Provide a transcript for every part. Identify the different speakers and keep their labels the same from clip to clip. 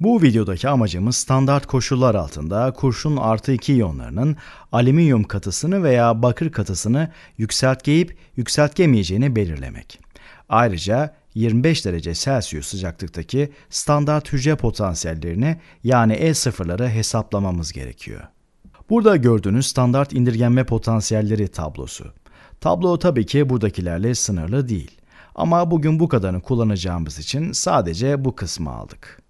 Speaker 1: Bu videodaki amacımız standart koşullar altında kurşun artı 2 iyonlarının alüminyum katısını veya bakır katısını yükseltgeyip yükseltgemeyeceğini belirlemek. Ayrıca 25 derece Celsius sıcaklıktaki standart hücre potansiyellerini yani e sıfırları hesaplamamız gerekiyor. Burada gördüğünüz standart indirgenme potansiyelleri tablosu. Tablo tabii ki buradakilerle sınırlı değil. Ama bugün bu kadarını kullanacağımız için sadece bu kısmı aldık.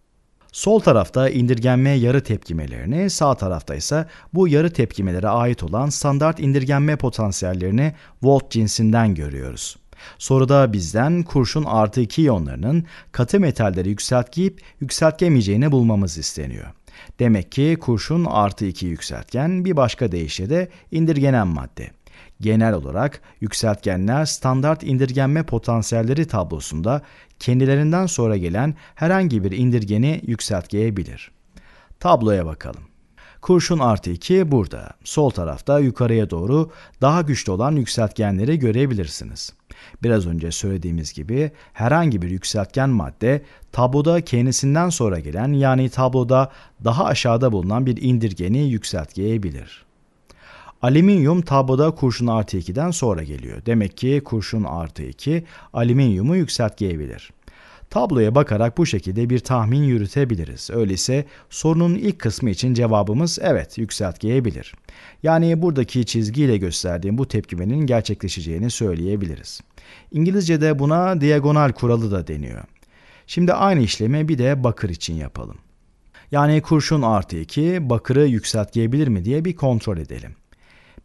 Speaker 1: Sol tarafta indirgenme yarı tepkimelerini, sağ tarafta ise bu yarı tepkimelere ait olan standart indirgenme potansiyellerini volt cinsinden görüyoruz. Soruda bizden kurşun artı iki iyonlarının katı metalleri yükseltgeyip yükseltkemeyeceğini bulmamız isteniyor. Demek ki kurşun artı iki yükseltgen bir başka deyişle de indirgenen madde. Genel olarak yükseltgenler standart indirgenme potansiyelleri tablosunda kendilerinden sonra gelen herhangi bir indirgeni yükseltgeyebilir. Tabloya bakalım. Kurşun artı 2 burada. Sol tarafta yukarıya doğru daha güçlü olan yükseltgenleri görebilirsiniz. Biraz önce söylediğimiz gibi herhangi bir yükseltgen madde tabloda kendisinden sonra gelen yani tabloda daha aşağıda bulunan bir indirgeni yükseltgeyebilir. Alüminyum tabloda kurşun artı 2'den sonra geliyor. Demek ki kurşun artı 2 alüminyumu yükseltgeyebilir. Tabloya bakarak bu şekilde bir tahmin yürütebiliriz. Öyleyse sorunun ilk kısmı için cevabımız evet yükseltgeyebilir. Yani buradaki çizgiyle gösterdiğim bu tepkimenin gerçekleşeceğini söyleyebiliriz. İngilizce'de buna diagonal kuralı da deniyor. Şimdi aynı işlemi bir de bakır için yapalım. Yani kurşun artı 2 bakırı yükseltgeyebilir mi diye bir kontrol edelim.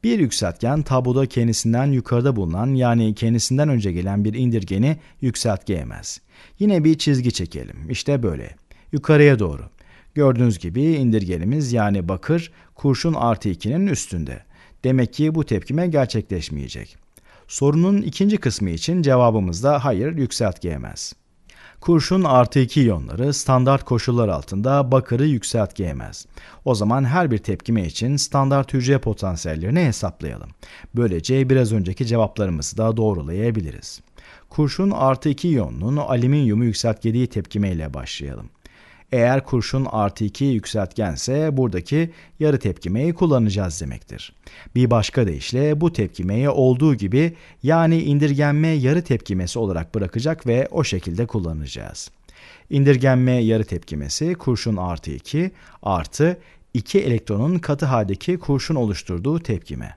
Speaker 1: Bir yükseltgen tabloda kendisinden yukarıda bulunan yani kendisinden önce gelen bir indirgeni yükseltgeyemez. Yine bir çizgi çekelim. İşte böyle. Yukarıya doğru. Gördüğünüz gibi indirgenimiz yani bakır kurşun artı 2'nin üstünde. Demek ki bu tepkime gerçekleşmeyecek. Sorunun ikinci kısmı için cevabımız da hayır yükseltgeyemez. Kurşun artı 2 iyonları standart koşullar altında bakırı yükseltgeyemez. O zaman her bir tepkime için standart hücre potansiyellerini hesaplayalım. Böylece biraz önceki cevaplarımızı da doğrulayabiliriz. Kurşun artı 2 iyonunun alüminyumu yükseltgediği tepkime ile başlayalım. Eğer kurşun artı 2 yükseltgense buradaki yarı tepkimeyi kullanacağız demektir. Bir başka deyişle bu tepkimeyi olduğu gibi yani indirgenme yarı tepkimesi olarak bırakacak ve o şekilde kullanacağız. İndirgenme yarı tepkimesi kurşun artı 2 artı 2 elektronun katı haldeki kurşun oluşturduğu tepkime.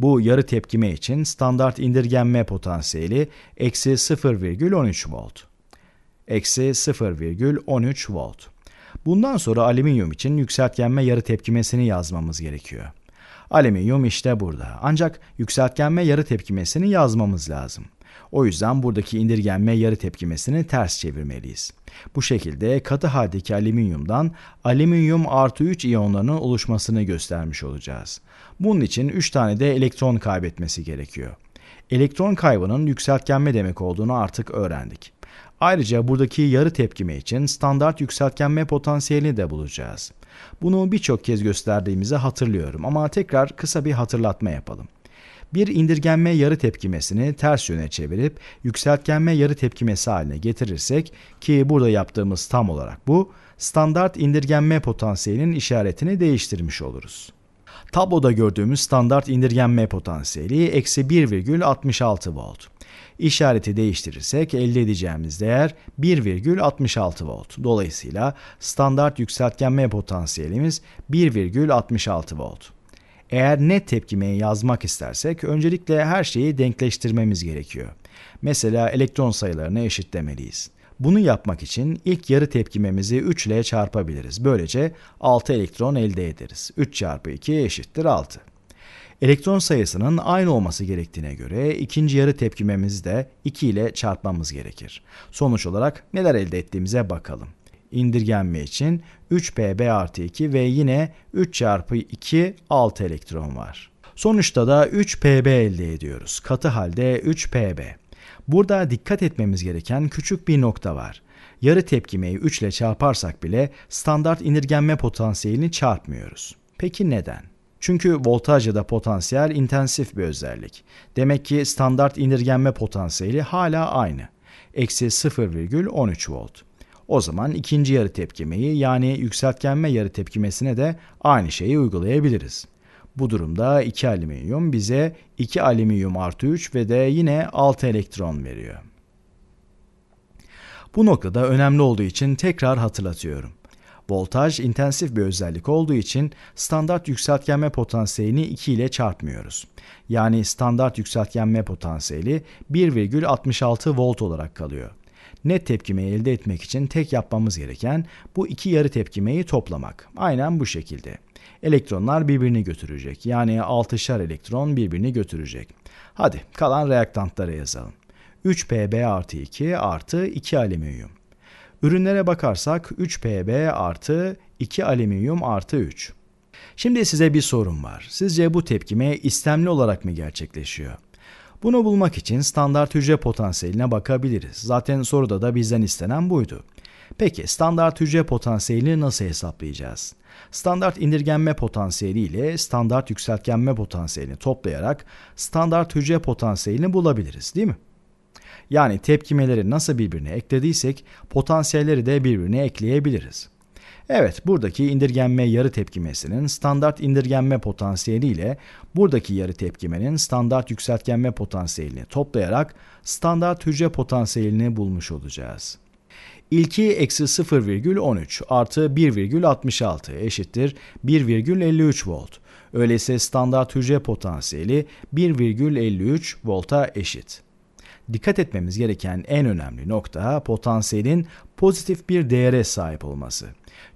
Speaker 1: Bu yarı tepkime için standart indirgenme potansiyeli eksi 0,13 volt eksi 0,13 volt. Bundan sonra alüminyum için yükseltgenme yarı tepkimesini yazmamız gerekiyor. Alüminyum işte burada. Ancak yükseltgenme yarı tepkimesini yazmamız lazım. O yüzden buradaki indirgenme yarı tepkimesini ters çevirmeliyiz. Bu şekilde katı haldeki alüminyumdan alüminyum artı 3 iyonlarının oluşmasını göstermiş olacağız. Bunun için 3 tane de elektron kaybetmesi gerekiyor. Elektron kaybının yükseltgenme demek olduğunu artık öğrendik. Ayrıca buradaki yarı tepkime için standart yükseltgenme potansiyelini de bulacağız. Bunu birçok kez gösterdiğimizi hatırlıyorum ama tekrar kısa bir hatırlatma yapalım. Bir indirgenme yarı tepkimesini ters yöne çevirip yükseltgenme yarı tepkimesi haline getirirsek ki burada yaptığımız tam olarak bu, standart indirgenme potansiyelinin işaretini değiştirmiş oluruz. Taboda gördüğümüz standart indirgenme potansiyeli eksi 1,66 volt. İşareti değiştirirsek elde edeceğimiz değer 1,66 volt. Dolayısıyla standart yükseltgenme potansiyelimiz 1,66 volt. Eğer net tepkimeyi yazmak istersek öncelikle her şeyi denkleştirmemiz gerekiyor. Mesela elektron sayılarını eşitlemeliyiz. Bunu yapmak için ilk yarı tepkimemizi 3 ile çarpabiliriz. Böylece 6 elektron elde ederiz. 3 çarpı 2 eşittir 6. Elektron sayısının aynı olması gerektiğine göre ikinci yarı tepkimemizi de 2 ile çarpmamız gerekir. Sonuç olarak neler elde ettiğimize bakalım. İndirgenme için 3pb artı 2 ve yine 3 çarpı 2 6 elektron var. Sonuçta da 3pb elde ediyoruz. Katı halde 3pb. Burada dikkat etmemiz gereken küçük bir nokta var. Yarı tepkimeyi 3 ile çarparsak bile standart inirgenme potansiyelini çarpmıyoruz. Peki neden? Çünkü voltaj ya da potansiyel intensif bir özellik. Demek ki standart inirgenme potansiyeli hala aynı. Eksi 0,13 volt. O zaman ikinci yarı tepkimeyi yani yükseltgenme yarı tepkimesine de aynı şeyi uygulayabiliriz. Bu durumda 2 alüminyum bize 2 alüminyum artı 3 ve de yine 6 elektron veriyor. Bu noktada önemli olduğu için tekrar hatırlatıyorum. Voltaj intensif bir özellik olduğu için standart yükseltgenme potansiyelini 2 ile çarpmıyoruz. Yani standart yükseltgenme potansiyeli 1,66 volt olarak kalıyor. Net tepkimeyi elde etmek için tek yapmamız gereken bu iki yarı tepkimeyi toplamak. Aynen bu şekilde. Elektronlar birbirini götürecek. Yani 6'şar elektron birbirini götürecek. Hadi kalan reaktantlara yazalım. 3Pb artı 2 artı 2 alüminyum. Ürünlere bakarsak 3Pb artı 2 alüminyum artı 3. Şimdi size bir sorum var. Sizce bu tepkime istemli olarak mı gerçekleşiyor? Bunu bulmak için standart hücre potansiyeline bakabiliriz. Zaten soruda da bizden istenen buydu. Peki standart hücre potansiyelini nasıl hesaplayacağız? Standart indirgenme potansiyeli ile standart yükseltgenme potansiyelini toplayarak standart hücre potansiyelini bulabiliriz değil mi? Yani tepkimeleri nasıl birbirine eklediysek potansiyelleri de birbirine ekleyebiliriz. Evet, buradaki indirgenme yarı tepkimesinin standart indirgenme potansiyeli ile buradaki yarı tepkimenin standart yükseltgenme potansiyelini toplayarak standart hücre potansiyelini bulmuş olacağız. İlki eksi 0,13 artı 1,66 eşittir 1,53 volt. Öyleyse standart hücre potansiyeli 1,53 volta eşit dikkat etmemiz gereken en önemli nokta potansiyelin pozitif bir değere sahip olması.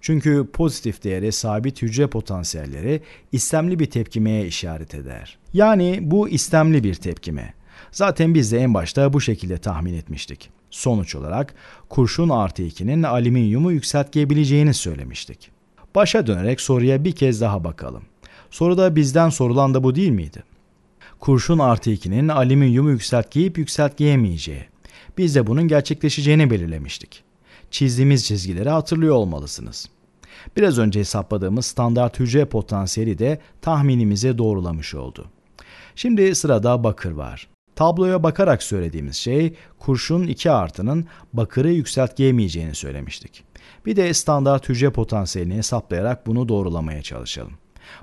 Speaker 1: Çünkü pozitif değere sabit hücre potansiyelleri istemli bir tepkimeye işaret eder. Yani bu istemli bir tepkime. Zaten biz de en başta bu şekilde tahmin etmiştik. Sonuç olarak kurşun artı 2'nin alüminyumu yükseltgeyebileceğini söylemiştik. Başa dönerek soruya bir kez daha bakalım. Soruda bizden sorulan da bu değil miydi? kurşun artı 2'nin alüminyum yükseltgeyip yükseltgeyemeyeceği. Biz de bunun gerçekleşeceğini belirlemiştik. Çizdiğimiz çizgileri hatırlıyor olmalısınız. Biraz önce hesapladığımız standart hücre potansiyeli de tahminimize doğrulamış oldu. Şimdi sırada bakır var. Tabloya bakarak söylediğimiz şey kurşun 2 artının bakırı yükseltgeyemeyeceğini söylemiştik. Bir de standart hücre potansiyelini hesaplayarak bunu doğrulamaya çalışalım.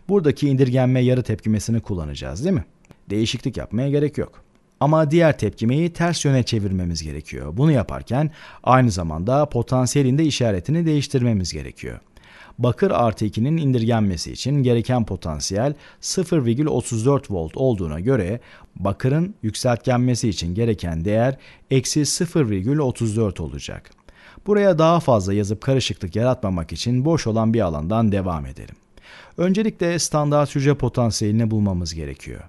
Speaker 1: Buradaki indirgenme yarı tepkimesini kullanacağız değil mi? değişiklik yapmaya gerek yok. Ama diğer tepkimeyi ters yöne çevirmemiz gerekiyor. Bunu yaparken aynı zamanda potansiyelin de işaretini değiştirmemiz gerekiyor. Bakır artı 2'nin indirgenmesi için gereken potansiyel 0,34 volt olduğuna göre bakırın yükseltgenmesi için gereken değer eksi 0,34 olacak. Buraya daha fazla yazıp karışıklık yaratmamak için boş olan bir alandan devam edelim. Öncelikle standart hücre potansiyelini bulmamız gerekiyor.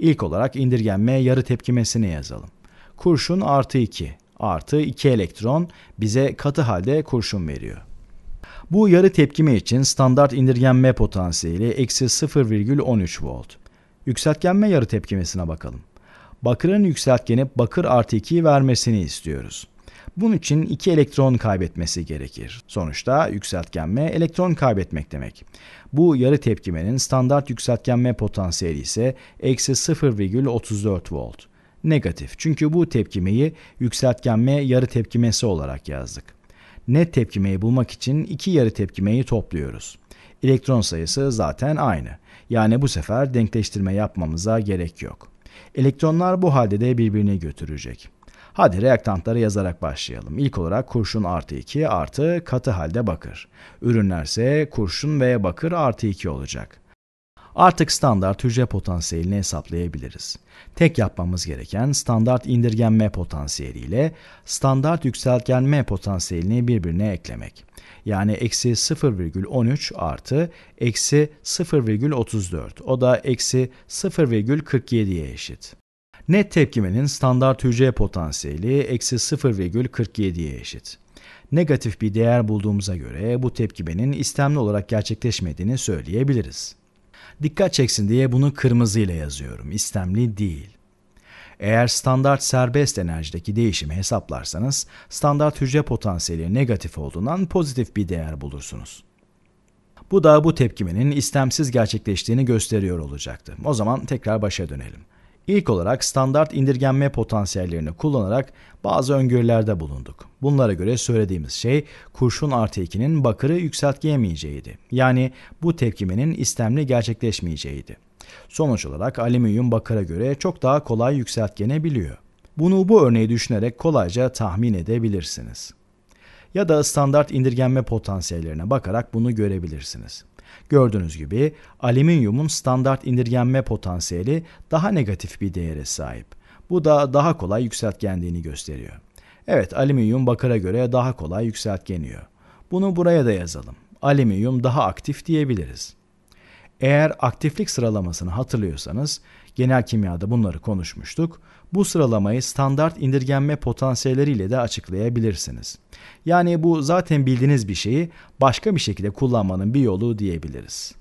Speaker 1: İlk olarak indirgenme yarı tepkimesini yazalım. Kurşun artı 2 artı 2 elektron bize katı halde kurşun veriyor. Bu yarı tepkime için standart indirgenme potansiyeli eksi 0,13 volt. Yükseltgenme yarı tepkimesine bakalım. Bakırın yükseltgeni bakır artı 2'yi vermesini istiyoruz. Bunun için iki elektron kaybetmesi gerekir. Sonuçta yükseltgenme elektron kaybetmek demek. Bu yarı tepkimenin standart yükseltgenme potansiyeli ise eksi 0,34 volt. Negatif çünkü bu tepkimeyi yükseltgenme yarı tepkimesi olarak yazdık. Net tepkimeyi bulmak için iki yarı tepkimeyi topluyoruz. Elektron sayısı zaten aynı. Yani bu sefer denkleştirme yapmamıza gerek yok. Elektronlar bu halde de birbirini götürecek. Hadi reaktantları yazarak başlayalım. İlk olarak kurşun artı 2 artı katı halde bakır. Ürünlerse kurşun ve bakır artı 2 olacak. Artık standart hücre potansiyelini hesaplayabiliriz. Tek yapmamız gereken standart indirgenme potansiyeli ile standart yükseltgenme potansiyelini birbirine eklemek. Yani eksi 0,13 artı eksi 0,34 o da eksi 0,47'ye eşit. Net tepkimenin standart hücre potansiyeli eksi 0,47'ye eşit. Negatif bir değer bulduğumuza göre bu tepkimenin istemli olarak gerçekleşmediğini söyleyebiliriz. Dikkat çeksin diye bunu kırmızıyla yazıyorum. İstemli değil. Eğer standart serbest enerjideki değişimi hesaplarsanız standart hücre potansiyeli negatif olduğundan pozitif bir değer bulursunuz. Bu da bu tepkimenin istemsiz gerçekleştiğini gösteriyor olacaktı. O zaman tekrar başa dönelim. İlk olarak standart indirgenme potansiyellerini kullanarak bazı öngörülerde bulunduk. Bunlara göre söylediğimiz şey kurşun artı 2'nin bakırı yükseltgeyemeyeceğiydi. Yani bu tepkimenin istemli gerçekleşmeyeceğiydi. Sonuç olarak alüminyum bakıra göre çok daha kolay yükseltgenebiliyor. Bunu bu örneği düşünerek kolayca tahmin edebilirsiniz. Ya da standart indirgenme potansiyellerine bakarak bunu görebilirsiniz. Gördüğünüz gibi alüminyumun standart indirgenme potansiyeli daha negatif bir değere sahip. Bu da daha kolay yükseltgenliğini gösteriyor. Evet alüminyum bakıra göre daha kolay yükseltgeniyor. Bunu buraya da yazalım. Alüminyum daha aktif diyebiliriz. Eğer aktiflik sıralamasını hatırlıyorsanız genel kimyada bunları konuşmuştuk. Bu sıralamayı standart indirgenme potansiyelleriyle de açıklayabilirsiniz. Yani bu zaten bildiğiniz bir şeyi başka bir şekilde kullanmanın bir yolu diyebiliriz.